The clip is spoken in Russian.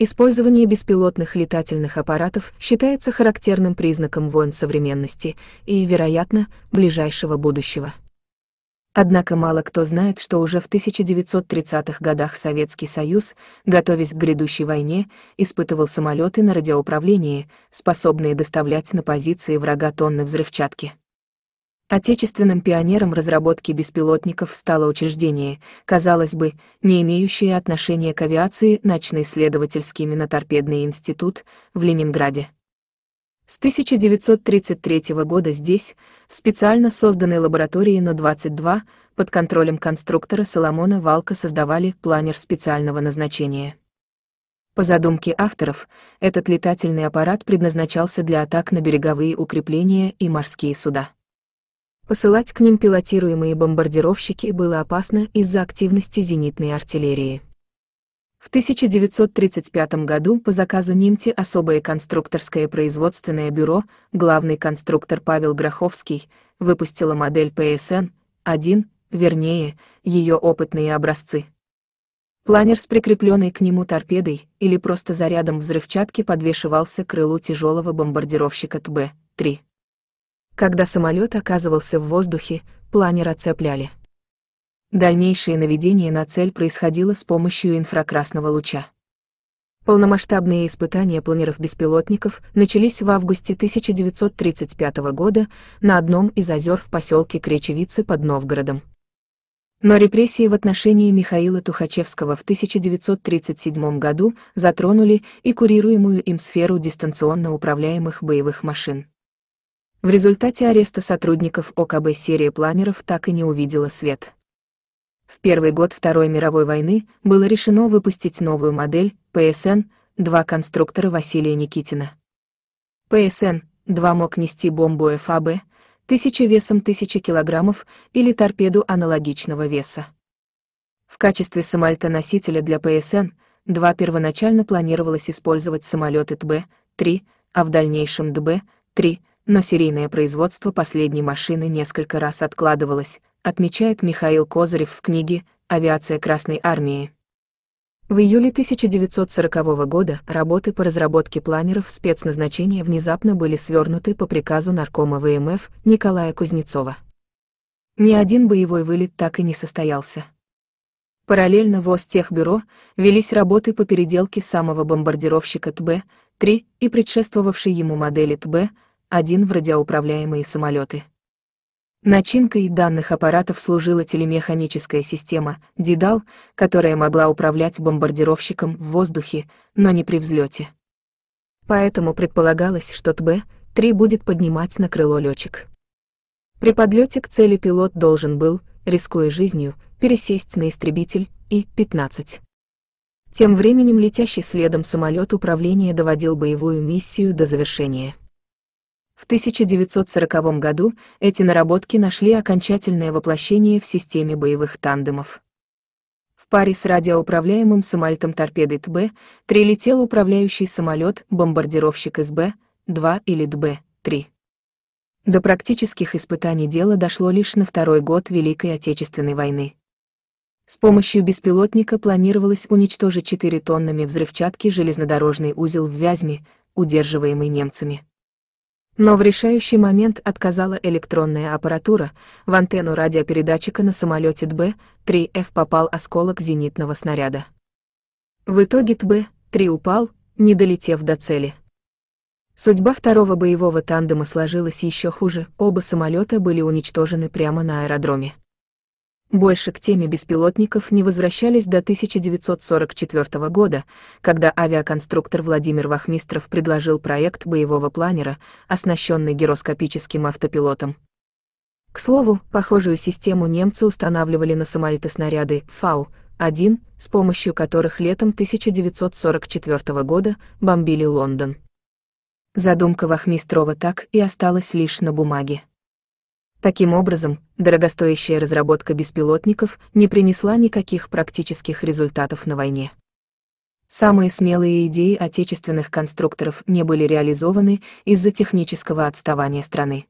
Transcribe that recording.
Использование беспилотных летательных аппаратов считается характерным признаком войн современности и, вероятно, ближайшего будущего. Однако мало кто знает, что уже в 1930-х годах Советский Союз, готовясь к грядущей войне, испытывал самолеты на радиоуправлении, способные доставлять на позиции врага тонны взрывчатки. Отечественным пионером разработки беспилотников стало учреждение, казалось бы, не имеющее отношения к авиации научно-исследовательский миноторпедный институт в Ленинграде. С 1933 года здесь, в специально созданной лаборатории НО-22, под контролем конструктора Соломона Валка создавали планер специального назначения. По задумке авторов, этот летательный аппарат предназначался для атак на береговые укрепления и морские суда. Посылать к ним пилотируемые бомбардировщики было опасно из-за активности зенитной артиллерии. В 1935 году по заказу Нимти особое конструкторское производственное бюро, главный конструктор Павел Гроховский, выпустило модель ПСН-1, вернее, ее опытные образцы. Планер с прикрепленной к нему торпедой или просто зарядом взрывчатки подвешивался к крылу тяжелого бомбардировщика ТБ-3. Когда самолет оказывался в воздухе, планер оцепляли. Дальнейшее наведение на цель происходило с помощью инфракрасного луча. Полномасштабные испытания планеров-беспилотников начались в августе 1935 года на одном из озер в поселке Кречевицы под Новгородом. Но репрессии в отношении Михаила Тухачевского в 1937 году затронули и курируемую им сферу дистанционно управляемых боевых машин. В результате ареста сотрудников ОКБ серия планеров так и не увидела свет. В первый год Второй мировой войны было решено выпустить новую модель ПСН-2 конструктора Василия Никитина. ПСН-2 мог нести бомбу ФАБ, тысяча весом тысячи килограммов или торпеду аналогичного веса. В качестве самолета-носителя для ПСН-2 первоначально планировалось использовать самолеты ТБ-3, а в дальнейшем ДБ-3 но серийное производство последней машины несколько раз откладывалось, отмечает Михаил Козырев в книге «Авиация Красной Армии». В июле 1940 года работы по разработке планеров спецназначения внезапно были свернуты по приказу наркома ВМФ Николая Кузнецова. Ни один боевой вылет так и не состоялся. Параллельно в Остехбюро велись работы по переделке самого бомбардировщика ТБ-3 и предшествовавшей ему модели тб один в радиоуправляемые самолеты. Начинкой данных аппаратов служила телемеханическая система Дидал, которая могла управлять бомбардировщиком в воздухе, но не при взлете. Поэтому предполагалось, что ТБ-3 будет поднимать на крыло летчик. При подлете к цели пилот должен был, рискуя жизнью, пересесть на истребитель И-15. Тем временем летящий следом самолет управления доводил боевую миссию до завершения. В 1940 году эти наработки нашли окончательное воплощение в системе боевых тандемов. В паре с радиоуправляемым самолетом торпедой ТБ прилетел управляющий самолет бомбардировщик СБ-2 или тб 3 До практических испытаний дело дошло лишь на второй год Великой Отечественной войны. С помощью беспилотника планировалось уничтожить 4 тоннами взрывчатки железнодорожный узел в Вязьме, удерживаемый немцами. Но в решающий момент отказала электронная аппаратура, в антенну радиопередатчика на самолете ТБ-3Ф попал осколок зенитного снаряда. В итоге ТБ-3 упал, не долетев до цели. Судьба второго боевого тандема сложилась еще хуже, оба самолета были уничтожены прямо на аэродроме. Больше к теме беспилотников не возвращались до 1944 года, когда авиаконструктор Владимир Вахмистров предложил проект боевого планера, оснащенный гироскопическим автопилотом. К слову, похожую систему немцы устанавливали на самолеты снаряды «Фау-1», с помощью которых летом 1944 года бомбили Лондон. Задумка Вахмистрова так и осталась лишь на бумаге. Таким образом, дорогостоящая разработка беспилотников не принесла никаких практических результатов на войне. Самые смелые идеи отечественных конструкторов не были реализованы из-за технического отставания страны.